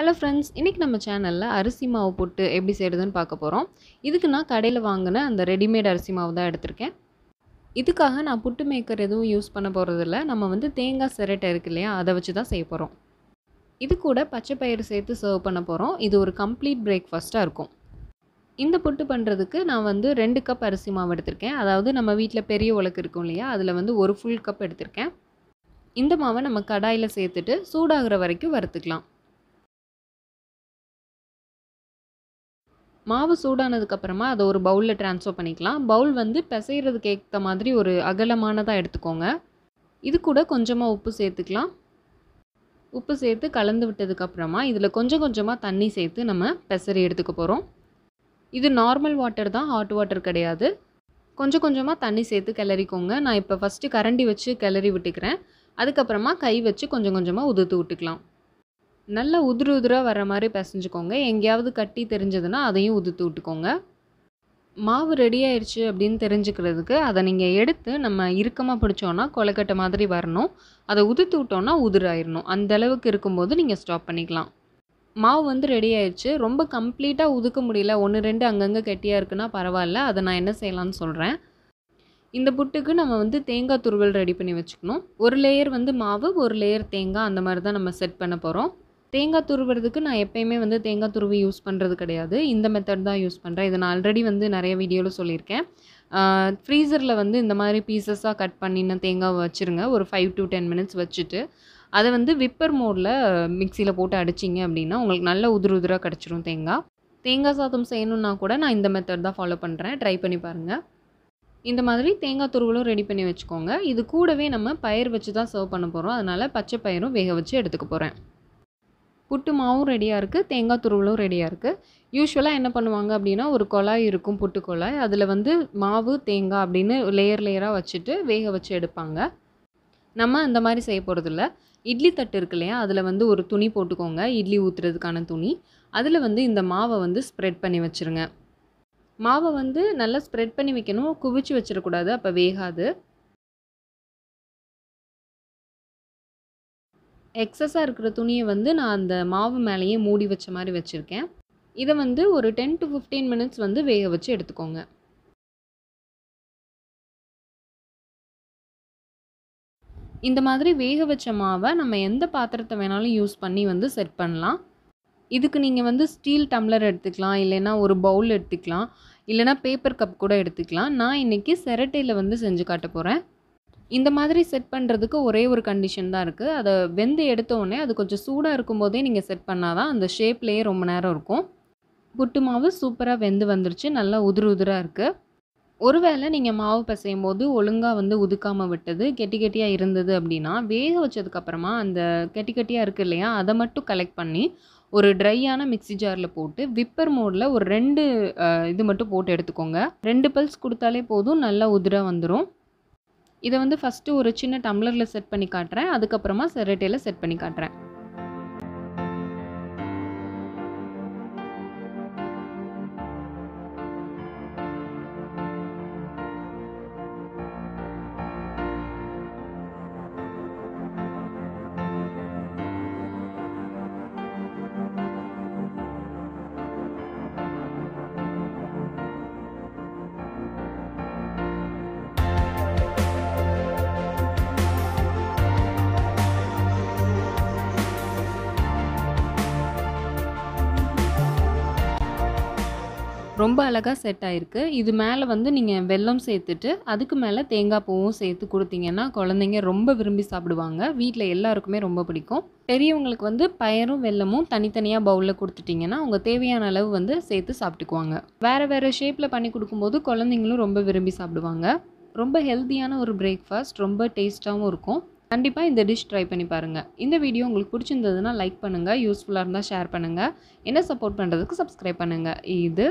hello friends இன்றைக்கி நம்ம சேனலில் அரிசி மாவு போட்டு எப்படி செய்கிறதுன்னு பார்க்க போகிறோம் இதுக்கு நான் கடையில் வாங்கின அந்த ரெடிமேட் அரிசி மாவு தான் எடுத்திருக்கேன் இதுக்காக நான் புட்டு மேக்கர் எதுவும் யூஸ் பண்ண போகிறதில்ல நம்ம வந்து தேங்காய் சிரட்டை இருக்கு இல்லையா அதை வச்சு தான் செய்ய போகிறோம் இது கூட பச்சை பயிர் சேர்த்து சர்வ் பண்ண போகிறோம் இது ஒரு கம்ப்ளீட் பிரேக்ஃபாஸ்ட்டாக இருக்கும் இந்த புட்டு பண்ணுறதுக்கு நான் வந்து ரெண்டு கப் அரிசி மாவு எடுத்திருக்கேன் அதாவது நம்ம வீட்டில் பெரிய உலக்கு இருக்கும் இல்லையா அதில் வந்து ஒரு ஃபுல் கப் எடுத்திருக்கேன் இந்த மாவை நம்ம கடாயில் சேர்த்துட்டு சூடாகிற வரைக்கும் வறுத்துக்கலாம் மாவு சூடானதுக்கப்புறமா அதை ஒரு பவுலில் ட்ரான்ஸ்ஃபர் பண்ணிக்கலாம் பவுல் வந்து பிசைகிறதுக்கு ஏற்ற மாதிரி ஒரு அகலமானதாக எடுத்துக்கோங்க இது கூட கொஞ்சமாக உப்பு சேர்த்துக்கலாம் உப்பு சேர்த்து கலந்து விட்டதுக்கப்புறமா இதில் கொஞ்சம் கொஞ்சமாக தண்ணி சேர்த்து நம்ம பெசரி எடுத்துக்க போகிறோம் இது நார்மல் வாட்டர் தான் ஹாட் வாட்டர் கிடையாது கொஞ்சம் கொஞ்சமாக தண்ணி சேர்த்து கிளறிக்கோங்க நான் இப்போ ஃபஸ்ட்டு கரண்டி வச்சு கிளறி விட்டுக்கிறேன் அதுக்கப்புறமா கை வச்சு கொஞ்சம் கொஞ்சமாக உதுத்து விட்டுக்கலாம் நல்லா உதிர உதிராக வர மாதிரி பிசைஞ்சுக்கோங்க எங்கேயாவது கட்டி தெரிஞ்சதுன்னா அதையும் உதுத்து விட்டுக்கோங்க மாவு ரெடி ஆயிடுச்சு அப்படின்னு தெரிஞ்சுக்கிறதுக்கு அதை நீங்கள் எடுத்து நம்ம இறுக்கமாக பிடிச்சோன்னா கொலைக்கட்டை மாதிரி வரணும் அதை உதுத்து விட்டோன்னா உதிராயிடணும் அந்த அளவுக்கு இருக்கும்போது நீங்கள் ஸ்டாப் பண்ணிக்கலாம் மாவு வந்து ரெடி ஆயிடுச்சு ரொம்ப கம்ப்ளீட்டாக உதுக்க முடியல ஒன்று ரெண்டு அங்கங்கே கெட்டியாக இருக்குன்னா பரவாயில்ல அதை நான் என்ன செய்யலான்னு சொல்கிறேன் இந்த புட்டுக்கு நம்ம வந்து தேங்காய் துருவல் ரெடி பண்ணி வச்சுக்கணும் ஒரு லேயர் வந்து மாவு ஒரு லேயர் தேங்காய் அந்த மாதிரி தான் நம்ம செட் பண்ண போகிறோம் தேங்காய் துருவுறதுக்கு நான் எப்பயுமே வந்து தேங்காய் துருவி யூஸ் பண்ணுறது கிடையாது இந்த மெத்தட் தான் யூஸ் பண்ணுறேன் இதை நான் ஆல்ரெடி வந்து நிறைய வீடியோவில் சொல்லியிருக்கேன் ஃப்ரீசரில் வந்து இந்த மாதிரி பீசஸாக கட் பண்ணின தேங்காய் வச்சுருங்க ஒரு ஃபைவ் டு டென் மினிட்ஸ் வச்சுட்டு அதை வந்து விப்பர் மோடில் மிக்சியில் போட்டு அடிச்சிங்க அப்படின்னா உங்களுக்கு நல்ல உதிர உதிராக கிடச்சிரும் தேங்காய் தேங்காய் சாதம் செய்யணுன்னா கூட நான் இந்த மெத்தட் தான் ஃபாலோ பண்ணுறேன் ட்ரை பண்ணி பாருங்கள் இந்த மாதிரி தேங்காய் துருவலும் ரெடி பண்ணி வச்சுக்கோங்க இது கூடவே நம்ம பயிர் வச்சு தான் சர்வ் பண்ண போகிறோம் அதனால் பச்சை பயிரும் வேக வச்சு எடுத்துக்க போகிறேன் புட்டு மாவும் ரெடியாக இருக்குது தேங்காய் துருவலும் ரெடியாக இருக்குது யூஸ்வலாக என்ன பண்ணுவாங்க அப்படின்னா ஒரு குழாய் இருக்கும் புட்டு குழாய் அதில் வந்து மாவு தேங்காய் அப்படின்னு லேயர் லேயராக வச்சுட்டு வேக வச்சு எடுப்பாங்க நம்ம அந்த மாதிரி செய்ய போகிறதில்ல இட்லி தட்டு இருக்கு இல்லையா அதில் வந்து ஒரு துணி போட்டுக்கோங்க இட்லி ஊற்றுறதுக்கான துணி அதில் வந்து இந்த மாவை வந்து ஸ்ப்ரெட் பண்ணி வச்சுருங்க மாவை வந்து நல்லா ஸ்ப்ரெட் பண்ணி வைக்கணும் குவிச்சு வச்சிடக்கூடாது அப்போ வேகாது எக்ஸஸாக இருக்கிற துணியை வந்து நான் அந்த மாவு மேலேயே மூடி வச்ச மாதிரி வச்சுருக்கேன் இதை வந்து ஒரு டென் டு ஃபிஃப்டீன் மினிட்ஸ் வந்து வேக வச்சு எடுத்துக்கோங்க இந்த மாதிரி வேக வச்ச மாவை நம்ம எந்த பாத்திரத்தை வேணாலும் யூஸ் பண்ணி வந்து செட் பண்ணலாம் இதுக்கு நீங்கள் வந்து ஸ்டீல் டம்ளர் எடுத்துக்கலாம் இல்லைன்னா ஒரு பவுல் எடுத்துக்கலாம் இல்லைனா பேப்பர் கப் கூட எடுத்துக்கலாம் நான் இன்றைக்கி செரட்டையில் வந்து செஞ்சு காட்ட போகிறேன் இந்த மாதிரி செட் பண்ணுறதுக்கு ஒரே ஒரு கண்டிஷன் தான் இருக்குது அதை வெந்து எடுத்தோடனே அது கொஞ்சம் சூடாக இருக்கும்போதே நீங்கள் செட் பண்ணால் தான் அந்த ஷேப்லேயே ரொம்ப நேரம் இருக்கும் புட்டு மாவு சூப்பராக வெந்து வந்துருச்சு நல்லா உதிர் உதிராக இருக்குது ஒருவேளை நீங்கள் மாவு பசையும் போது ஒழுங்காக வந்து உதுக்காமல் விட்டது கெட்டி கெட்டியாக இருந்தது அப்படின்னா வேக வச்சதுக்கப்புறமா அந்த கெட்டி கெட்டியாக இருக்குது இல்லையா அதை மட்டும் கலெக்ட் பண்ணி ஒரு ட்ரையான மிக்சி ஜாரில் போட்டு விப்பர் மோடில் ஒரு ரெண்டு இது மட்டும் போட்டு எடுத்துக்கோங்க ரெண்டு பல்ஸ் கொடுத்தாலே போதும் நல்லா உதிராக வந்துடும் இதை வந்து ஃபஸ்ட்டு ஒரு சின்ன டம்ளரில் செட் பண்ணி காட்டுறேன் அதுக்கப்புறமா செரட்டையில் செட் பண்ணி காட்டுறேன் ரொம்ப அழகாக செட் ஆகிருக்கு இது மேலே வந்து நீங்கள் வெல்லம் சேர்த்துட்டு அதுக்கு மேலே தேங்காய் பூவும் சேர்த்து கொடுத்தீங்கன்னா குழந்தைங்க ரொம்ப விரும்பி சாப்பிடுவாங்க வீட்டில் எல்லாருக்குமே ரொம்ப பிடிக்கும் பெரியவங்களுக்கு வந்து பயரும் வெல்லமும் தனித்தனியாக பவுலில் கொடுத்துட்டிங்கன்னா அவங்க தேவையான அளவு வந்து சேர்த்து சாப்பிட்டுக்குவாங்க வேறு வேறு ஷேப்பில் பண்ணி கொடுக்கும்போது குழந்தைங்களும் ரொம்ப விரும்பி சாப்பிடுவாங்க ரொம்ப ஹெல்த்தியான ஒரு பிரேக்ஃபாஸ்ட் ரொம்ப டேஸ்ட்டாகவும் இருக்கும் கண்டிப்பாக இந்த டிஷ் ட்ரை பண்ணி பாருங்கள் இந்த வீடியோ உங்களுக்கு பிடிச்சிருந்ததுன்னா லைக் பண்ணுங்கள் யூஸ்ஃபுல்லாக இருந்தால் ஷேர் பண்ணுங்கள் என்ன சப்போர்ட் பண்ணுறதுக்கு சப்ஸ்கிரைப் பண்ணுங்கள் இது